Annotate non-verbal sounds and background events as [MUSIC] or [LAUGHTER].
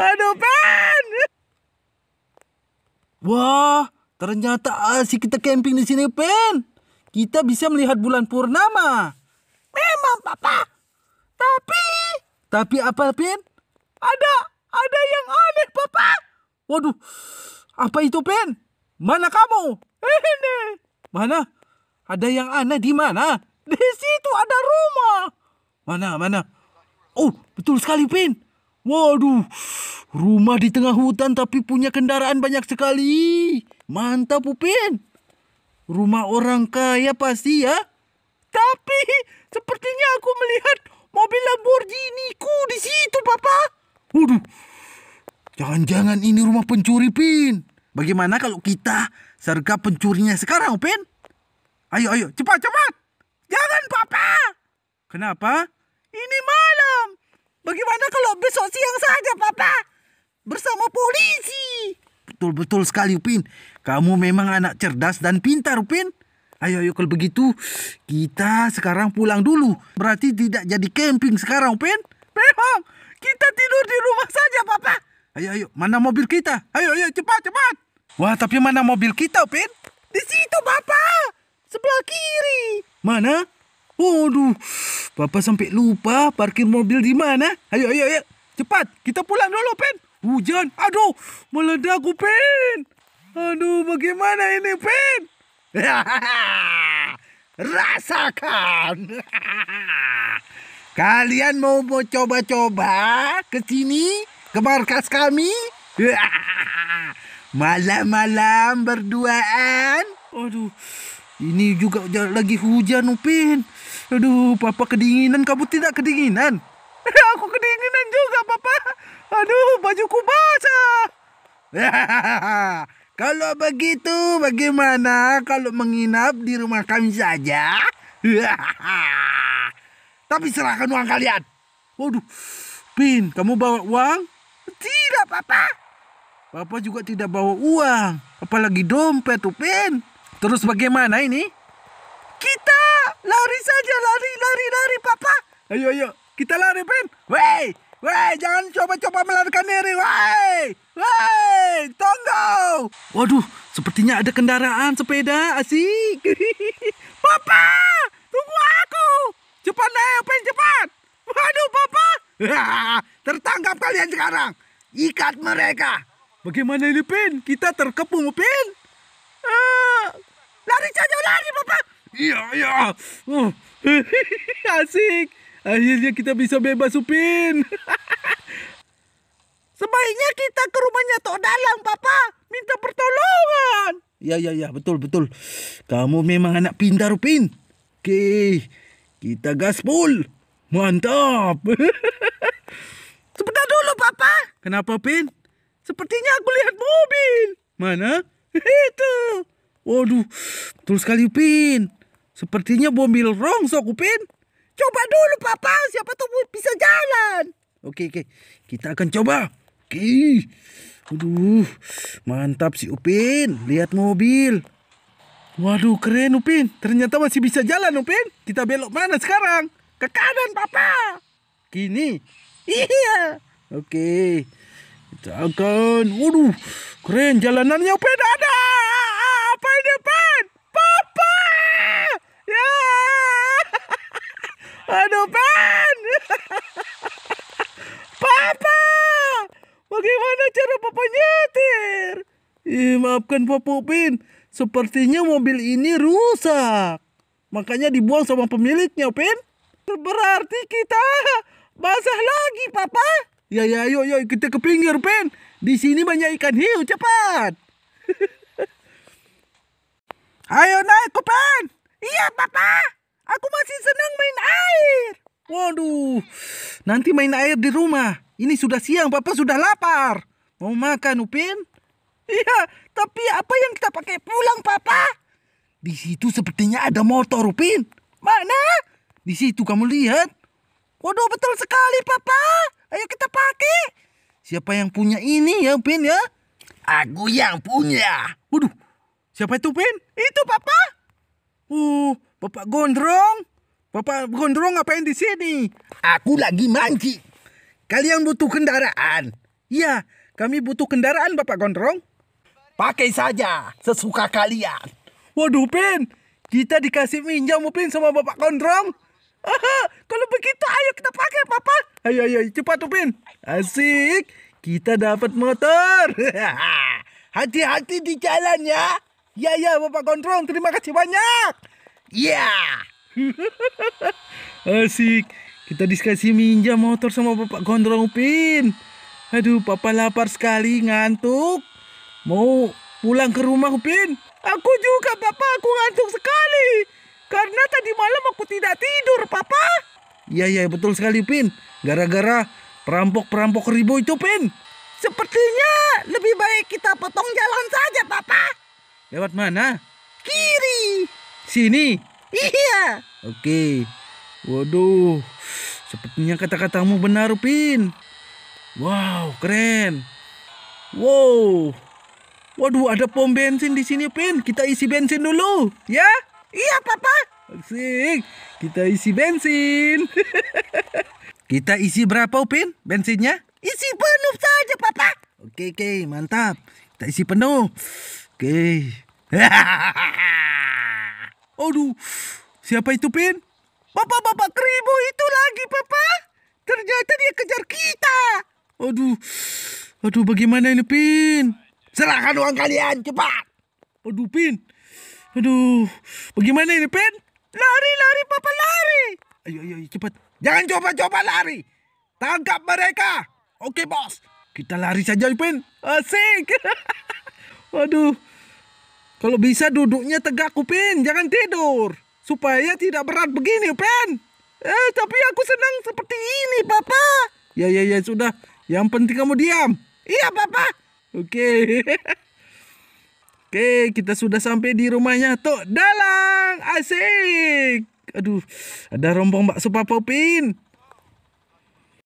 Aduh, Pen! Wah, ternyata asik ah, kita camping di sini, Pen. Kita bisa melihat bulan purnama. Memang, Papa. Tapi... Tapi apa, Pen? Ada, ada yang aneh, Papa. Waduh, apa itu, Pen? Mana kamu? Ini. Mana? Ada yang aneh di mana? Di situ ada rumah. Mana, mana? Oh, betul sekali, Pen. Waduh, rumah di tengah hutan tapi punya kendaraan banyak sekali. Mantap, Upin. Rumah orang kaya pasti ya. Tapi sepertinya aku melihat mobil Lamborghini-ku di situ, Papa. Waduh, jangan-jangan ini rumah pencuri, Pin. Bagaimana kalau kita sergap pencurinya sekarang, Upin? Ayo, ayo, cepat, cepat. Jangan, Papa. Kenapa? Ini mah Bagaimana kalau besok siang saja, Papa? Bersama polisi. Betul-betul sekali, Upin. Kamu memang anak cerdas dan pintar, Upin. Ayo, ayo kalau begitu kita sekarang pulang dulu. Berarti tidak jadi camping sekarang, Upin. Memang, kita tidur di rumah saja, Papa. Ayo, ayo, mana mobil kita? Ayo, ayo, cepat, cepat. Wah, tapi mana mobil kita, Upin? Di situ, Papa. Sebelah kiri. Mana? Waduh, Bapak sampai lupa parkir mobil di mana. Ayo, ayo, ayo. Cepat, kita pulang dulu, Pen. Hujan. Aduh, meledak, oh, Pen. Aduh, bagaimana ini, Pen? [LAUGHS] Rasakan. [LAUGHS] Kalian mau mau coba-coba ke sini, ke markas kami? [LAUGHS] Malam-malam berduaan. Aduh, ini juga lagi hujan, Upin. Oh, Aduh, papa kedinginan. Kamu tidak kedinginan? [LAUGHS] Aku kedinginan juga, papa. Aduh, bajuku basah. [LAUGHS] Kalau begitu, bagaimana kalau menginap di rumah kami saja? [LAUGHS] Tapi serahkan uang kalian. Waduh, Pin, kamu bawa uang? Tidak, Papa. Papa juga tidak bawa uang. Apalagi dompet, tuh, Pin. Terus bagaimana ini? lari saja, lari, lari, lari, papa. Ayo, ayo, kita lari, Pin. Wey, wey, jangan coba-coba melarikan diri, wey. Wey, tunggu. Waduh, sepertinya ada kendaraan sepeda, asik. [LAUGHS] papa, tunggu aku. Cepat naik, Pin, cepat. Waduh, papa. [LAUGHS] Tertangkap kalian sekarang. Ikat mereka. Bagaimana ini, Pin? Kita terkepung, Pin. Ah, lari saja, lari, papa. Iya, iya. Oh. [LAUGHS] Asik. Akhirnya kita bisa bebas Upin. [LAUGHS] Sebaiknya kita ke rumahnya Tok Dalang, Papa. Minta pertolongan. Iya iya ya. Betul, betul. Kamu memang anak pintar, Upin. Oke. Kita gaspol. Mantap. [LAUGHS] Sebentar dulu, Papa. Kenapa, Upin? Sepertinya aku lihat mobil. Mana? Itu. Waduh, betul sekali Upin. Sepertinya mobil rongsok, Upin. Coba dulu, Papa. Siapa tahu bisa jalan. Oke, oke. Kita akan coba. Oke. Aduh, mantap si Upin. Lihat mobil. Waduh, keren Upin. Ternyata masih bisa jalan Upin. Kita belok mana sekarang? Ke kanan, Papa. Kini. Iya. Oke. Kita akan. Waduh, keren jalanannya Upin ada. Aduh, Pan. [LAUGHS] Papa, bagaimana cara Papa nyetir? Ih, maafkan Papa Upin. Sepertinya mobil ini rusak. Makanya dibuang sama pemiliknya, Upin. Berarti kita basah lagi, Papa. Ya, ya, yuk, yuk, kita ke pinggir, Pin. Di sini banyak ikan hiu, cepat. [LAUGHS] Ayo naik Upin. Iya, Papa. Aku masih senang main air. Waduh, nanti main air di rumah. Ini sudah siang, Papa sudah lapar. Mau makan, Upin? Iya, tapi apa yang kita pakai pulang, Papa? Di situ sepertinya ada motor, Upin. Mana? Di situ kamu lihat. Waduh, betul sekali, Papa. Ayo kita pakai. Siapa yang punya ini ya, Upin ya? Aku yang punya. Waduh, siapa itu, Upin? Itu, Papa. uh. Bapak Gondrong? Bapak Gondrong ngapain di sini? Aku lagi manji. Kalian butuh kendaraan? Iya, kami butuh kendaraan Bapak Gondrong. Pakai saja, sesuka kalian. Waduh, Pin. Kita dikasih minjam, Pin, sama Bapak Gondrong. Aha, kalau begitu ayo kita pakai, Papa. Ayo, ayo, cepat, Pin. Asik, kita dapat motor. [LAUGHS] Hati-hati di jalan ya. Ya, ya, Bapak Gondrong, terima kasih banyak. Ya. Yeah! [LAUGHS] Asik. Kita diskusi minjam motor sama Bapak Gondrong Upin. Aduh, Papa lapar sekali, ngantuk. Mau pulang ke rumah Upin? Aku juga, Papa. Aku ngantuk sekali. Karena tadi malam aku tidak tidur, Papa. Iya, iya, betul sekali, Pin. Gara-gara perampok-perampok ribu itu, Pin. Sepertinya lebih baik kita potong jalan saja, Papa. Lewat mana? Kiri. Sini. Iya. Oke. Waduh. Sepertinya kata-katamu benar, Pin. Wow, keren. Wow. Waduh, ada pom bensin di sini, Pin. Kita isi bensin dulu, ya? Iya, Papa. Asik. Kita isi bensin. [LAUGHS] Kita isi berapa, Pin, bensinnya? Isi penuh saja, Papa. Oke, oke, mantap. Kita isi penuh. Oke. [LAUGHS] Aduh, siapa itu, Pin? Bapak-bapak keribu itu lagi, Papa. Ternyata dia kejar kita. Aduh, aduh bagaimana ini, Pin? Serahkan uang kalian, cepat. Aduh, Pin. Aduh, bagaimana ini, Pin? Lari, lari, Papa, lari. Ayo, ayo, cepat. Jangan coba-coba lari. Tangkap mereka. Oke, bos. Kita lari saja, Pin. Asik. Waduh. [LAUGHS] Kalau bisa duduknya tegak Upin, jangan tidur. Supaya tidak berat begini Upin. Eh, tapi aku senang seperti ini Papa. Ya ya ya sudah, yang penting kamu diam. Iya Papa. Oke. [LAUGHS] Oke, kita sudah sampai di rumahnya Tok Dalang. Asik. Aduh, ada rombong bakso Papa Upin.